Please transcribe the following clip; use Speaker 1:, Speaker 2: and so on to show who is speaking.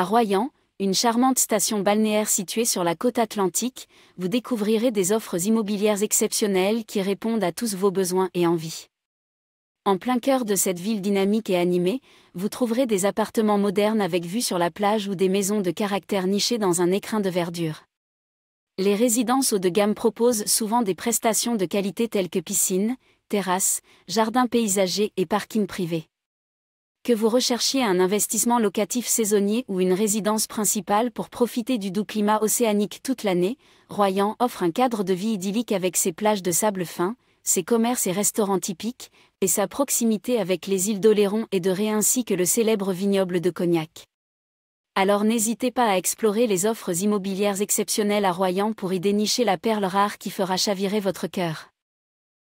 Speaker 1: À Royan, une charmante station balnéaire située sur la côte atlantique, vous découvrirez des offres immobilières exceptionnelles qui répondent à tous vos besoins et envies. En plein cœur de cette ville dynamique et animée, vous trouverez des appartements modernes avec vue sur la plage ou des maisons de caractère nichées dans un écrin de verdure. Les résidences haut de gamme proposent souvent des prestations de qualité telles que piscine, terrasse, jardin paysager et parking privé. Que vous recherchiez un investissement locatif saisonnier ou une résidence principale pour profiter du doux climat océanique toute l'année, Royan offre un cadre de vie idyllique avec ses plages de sable fin, ses commerces et restaurants typiques, et sa proximité avec les îles d'Oléron et de Ré ainsi que le célèbre vignoble de Cognac. Alors n'hésitez pas à explorer les offres immobilières exceptionnelles à Royan pour y dénicher la perle rare qui fera chavirer votre cœur.